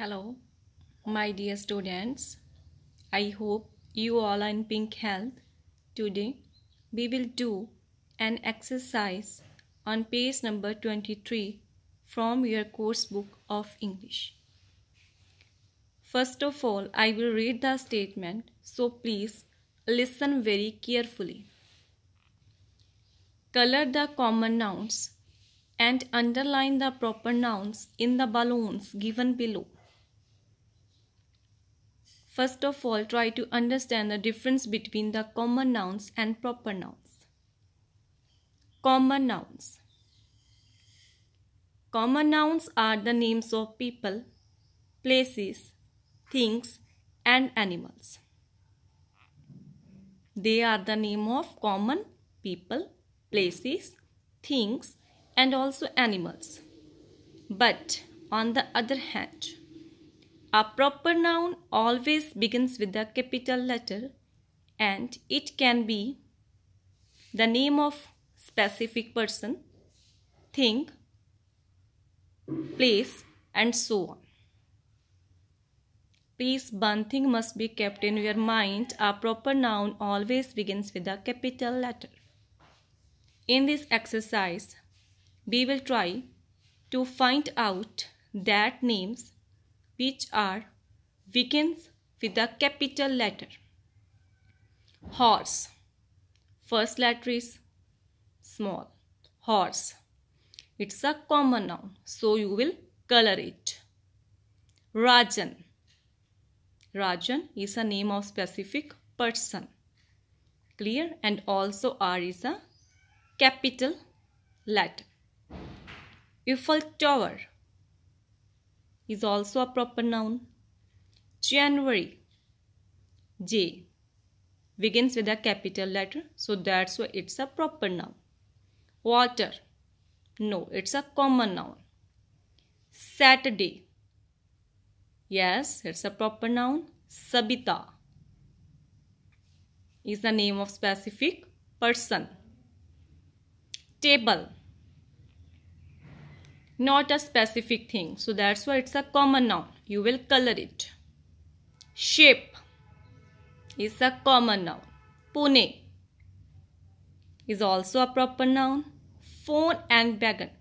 Hello, my dear students. I hope you all are in pink health. Today, we will do an exercise on page number 23 from your course book of English. First of all, I will read the statement, so please listen very carefully. Color the common nouns and underline the proper nouns in the balloons given below. First of all, try to understand the difference between the common nouns and proper nouns. Common nouns. Common nouns are the names of people, places, things and animals. They are the name of common people, places, things and also animals. But on the other hand, a proper noun always begins with a capital letter and it can be the name of specific person, thing, place and so on. Please one thing must be kept in your mind. A proper noun always begins with a capital letter. In this exercise, we will try to find out that names which are begins with a capital letter. Horse. First letter is small. Horse. It's a common noun, so you will color it. Rajan. Rajan is a name of specific person. Clear? And also R is a capital letter. Eiffel Tower is also a proper noun. January. J begins with a capital letter so that's why it's a proper noun. Water. No, it's a common noun. Saturday. Yes, it's a proper noun. Sabita is the name of specific person. Table not a specific thing so that's why it's a common noun you will color it shape is a common noun pune is also a proper noun phone and wagon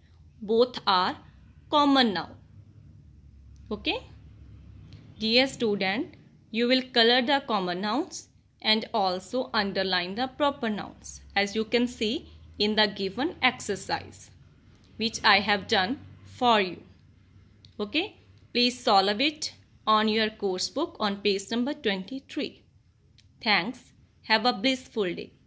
both are common noun okay dear student you will color the common nouns and also underline the proper nouns as you can see in the given exercise which I have done for you. Okay, please solve it on your course book on page number 23. Thanks. Have a blissful day.